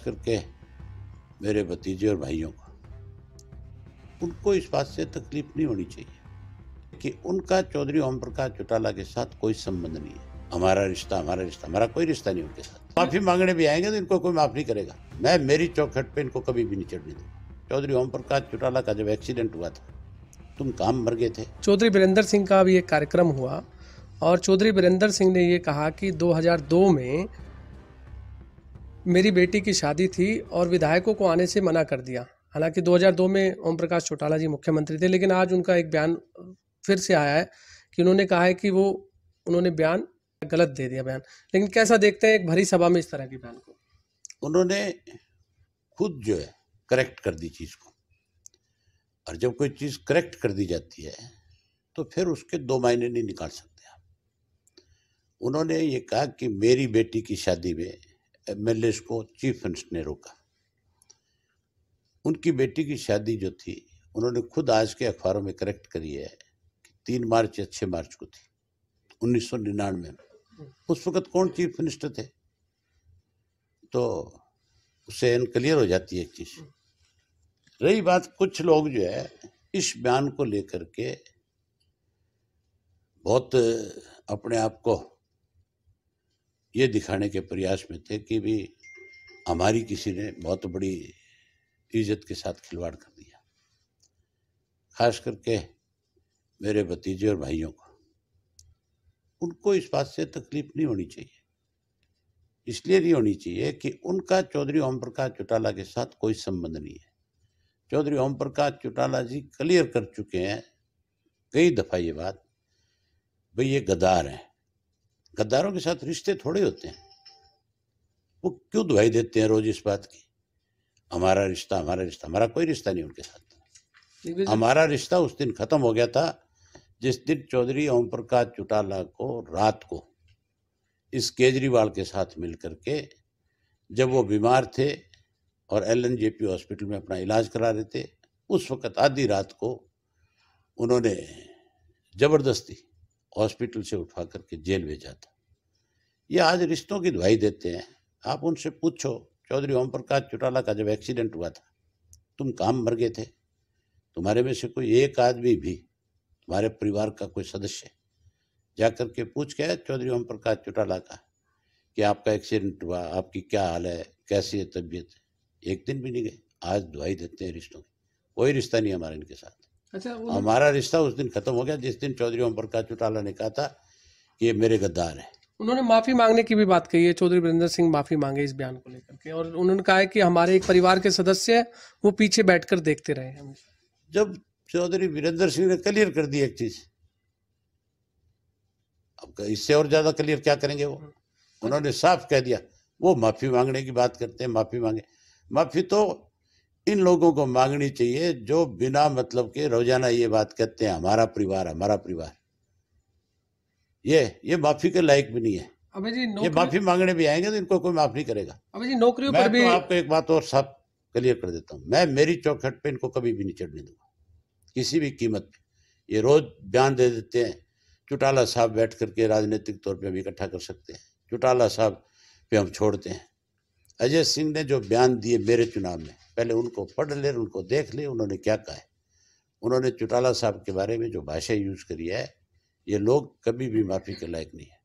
खास करके मेरे भतीजे और भाइयों को उनको इस बात से तकलीफ नहीं होनी चाहिए कि उनका चौधरी ओम प्रकाश चौटाला के साथ कोई संबंध नहीं है हमारा रिश्ता हमारा रिश्ता हमारा कोई रिश्ता नहीं उनके साथ माफी मांगने भी आएंगे तो इनको कोई माफ नहीं करेगा मैं मेरी चौखट पे इनको कभी भी नहीं चढ़ने दूंगा चौधरी ओम प्रकाश चौटाला का जब एक्सीडेंट हुआ था तुम काम मर गए थे चौधरी वीरेंद्र सिंह का भी एक कार्यक्रम हुआ और चौधरी वीरेंद्र सिंह ने ये कहा कि 2002 में मेरी बेटी की शादी थी और विधायकों को आने से मना कर दिया हालांकि 2002 में ओम प्रकाश चौटाला जी मुख्यमंत्री थे लेकिन आज उनका एक बयान फिर से आया है कि उन्होंने कहा है कि वो उन्होंने बयान गलत दे दिया बयान लेकिन कैसा देखते हैं एक भरी सभा में इस तरह के बयान को उन्होंने खुद जो है करेक्ट कर दी चीज़ को और जब कोई चीज़ करेक्ट कर दी जाती है तो फिर उसके दो मायने नहीं निकाल सकते आप उन्होंने ये कहा कि मेरी बेटी की शादी में एमएलए को चीफ मिनिस्टर ने रोका उनकी बेटी की शादी जो थी उन्होंने खुद आज के अखबारों में करेक्ट करी है कि तीन मार्च या छः मार्च को थी उन्नीस में उस वक्त कौन चीफ मिनिस्टर थे तो उससे एन क्लियर हो जाती है एक चीज़ रही बात कुछ लोग जो है इस बयान को लेकर के बहुत अपने आप को ये दिखाने के प्रयास में थे कि भी हमारी किसी ने बहुत बड़ी इज्जत के साथ खिलवाड़ कर दिया खास करके मेरे भतीजे और भाइयों को उनको इस बात से तकलीफ नहीं होनी चाहिए इसलिए नहीं होनी चाहिए कि उनका चौधरी ओम प्रकाश चौटाला के साथ कोई संबंध नहीं है चौधरी ओम प्रकाश चौटाला जी क्लियर कर चुके हैं कई दफ़ा ये बात भाई ये गदार हैं गद्दारों के साथ रिश्ते थोड़े होते हैं वो क्यों दुहाई देते हैं रोज इस बात की हमारा रिश्ता हमारा रिश्ता हमारा कोई रिश्ता नहीं उनके साथ हमारा रिश्ता उस दिन खत्म हो गया था जिस दिन चौधरी ओम प्रकाश चौटाला को रात को इस केजरीवाल के साथ मिल के जब वो बीमार थे और L N J P hospital में अपना इलाज करा रहे थे उस वक्त आधी रात को उन्होंने ज़बरदस्ती हॉस्पिटल से उठवा करके जेल भेजा था ये आज रिश्तों की दवाई देते हैं आप उनसे पूछो चौधरी ओम प्रकाश चौटाला का जब एक्सीडेंट हुआ था तुम काम मर गए थे तुम्हारे में से कोई एक आदमी भी तुम्हारे परिवार का कोई सदस्य जा कर के पूछ के चौधरी ओम प्रकाश चौटाला का कि आपका एक्सीडेंट हुआ आपकी क्या हाल है कैसी है तबीयत एक दिन भी नहीं गए आज दुआई देते हैं रिश्तों की कोई रिश्ता नहीं हमारा इनके साथ अच्छा हमारा रिश्ता उस दिन खत्म हो गया जिस दिन चौधरी ओम प्रकाश चौटाला ने कहा था कि ये मेरे गद्दार है उन्होंने माफी मांगने की भी बात कही है चौधरी वीरेंद्र सिंह माफी मांगे इस बयान को लेकर के और उन्होंने कहा है कि हमारे एक परिवार के सदस्य है वो पीछे बैठ देखते रहे हमें जब चौधरी वीरेंद्र सिंह ने क्लियर कर दी एक चीज अब इससे और ज्यादा क्लियर क्या करेंगे वो हम्म। उन्होंने साफ कह दिया वो माफी मांगने की बात करते हैं माफी मांगे माफी तो इन लोगों को मांगनी चाहिए जो बिना मतलब के रोजाना ये बात कहते हैं हमारा परिवार हमारा परिवार ये ये माफी के लायक भी नहीं है जी ये माफी मांगने भी आएंगे तो इनको कोई माफ नहीं करेगा जी नौकरियों पर तो भी तो आपको एक बात और साफ क्लियर कर देता हूँ मैं मेरी चौखट पे इनको कभी भी नहीं चढ़ने दूंगा किसी भी कीमत पे ये रोज बयान दे देते हैं चुटाला साहब बैठ करके राजनीतिक तौर पर हम इकट्ठा कर सकते हैं चुटाला साहब पे हम छोड़ते हैं अजय सिंह ने जो बयान दिए मेरे चुनाव में पहले उनको पढ़ ले उनको देख ले उन्होंने क्या कहा है उन्होंने चौटाला साहब के बारे में जो भाषा यूज़ करी है ये लोग कभी भी माफ़ी के लायक नहीं है